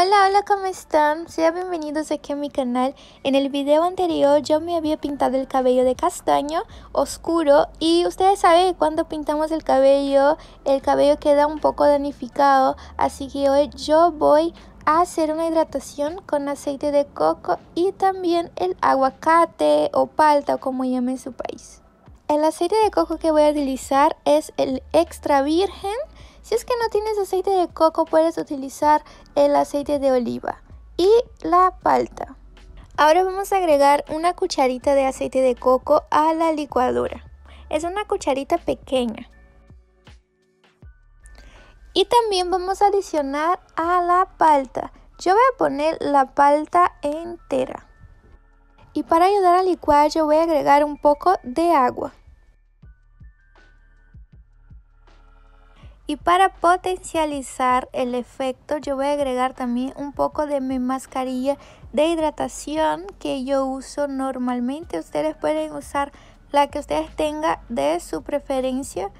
Hola, hola, ¿cómo están? Sean bienvenidos aquí a mi canal. En el video anterior yo me había pintado el cabello de castaño oscuro y ustedes saben que cuando pintamos el cabello, el cabello queda un poco danificado, así que hoy yo voy a hacer una hidratación con aceite de coco y también el aguacate o palta o como llame en su país. El aceite de coco que voy a utilizar es el extra virgen si es que no tienes aceite de coco, puedes utilizar el aceite de oliva y la palta. Ahora vamos a agregar una cucharita de aceite de coco a la licuadora. Es una cucharita pequeña. Y también vamos a adicionar a la palta. Yo voy a poner la palta entera. Y para ayudar a licuar yo voy a agregar un poco de agua. Y para potencializar el efecto yo voy a agregar también un poco de mi mascarilla de hidratación que yo uso normalmente. Ustedes pueden usar la que ustedes tengan de su preferencia.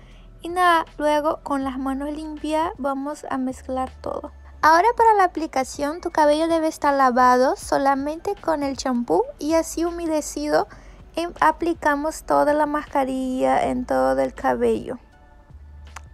Y nada, luego con las manos limpias vamos a mezclar todo. Ahora para la aplicación tu cabello debe estar lavado solamente con el champú y así humedecido em, aplicamos toda la mascarilla en todo el cabello.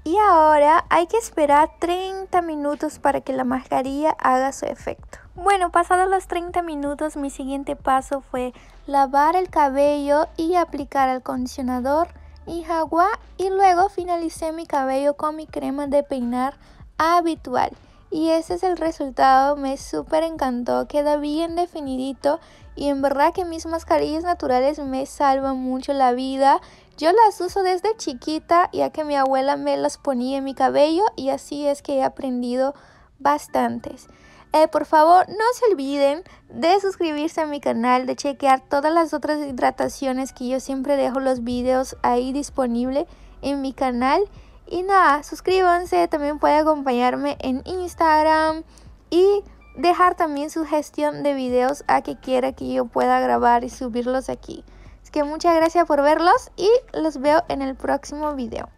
Y ahora hay que esperar 30 minutos para que la mascarilla haga su efecto. Bueno, pasados los 30 minutos mi siguiente paso fue lavar el cabello y aplicar el condicionador y agua y luego finalicé mi cabello con mi crema de peinar habitual. Y ese es el resultado, me súper encantó, queda bien definidito y en verdad que mis mascarillas naturales me salvan mucho la vida. Yo las uso desde chiquita ya que mi abuela me las ponía en mi cabello y así es que he aprendido bastantes. Eh, por favor, no se olviden de suscribirse a mi canal, de chequear todas las otras hidrataciones que yo siempre dejo los videos ahí disponible en mi canal. Y nada, suscríbanse, también pueden acompañarme en Instagram y dejar también su de videos a que quiera que yo pueda grabar y subirlos aquí. es que muchas gracias por verlos y los veo en el próximo video.